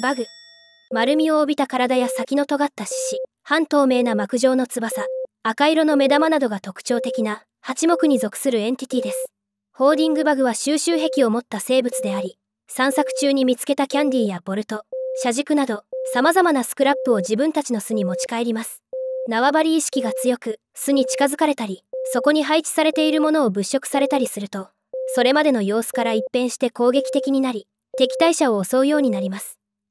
バグ丸みを帯びた体や先の尖った獅子半透明な膜状の翼赤色の目玉などが特徴的な八目に属するエンティティですホーディングバグは収集癖を持った生物であり散策中に見つけたキャンディーやボルト車軸など様々なスクラップを自分たちの巣に持ち帰ります縄張り意識が強く巣に近づかれたりそこに配置されているものを物色されたりするとそれまでの様子から一変して攻撃的になり敵対者を襲うようになります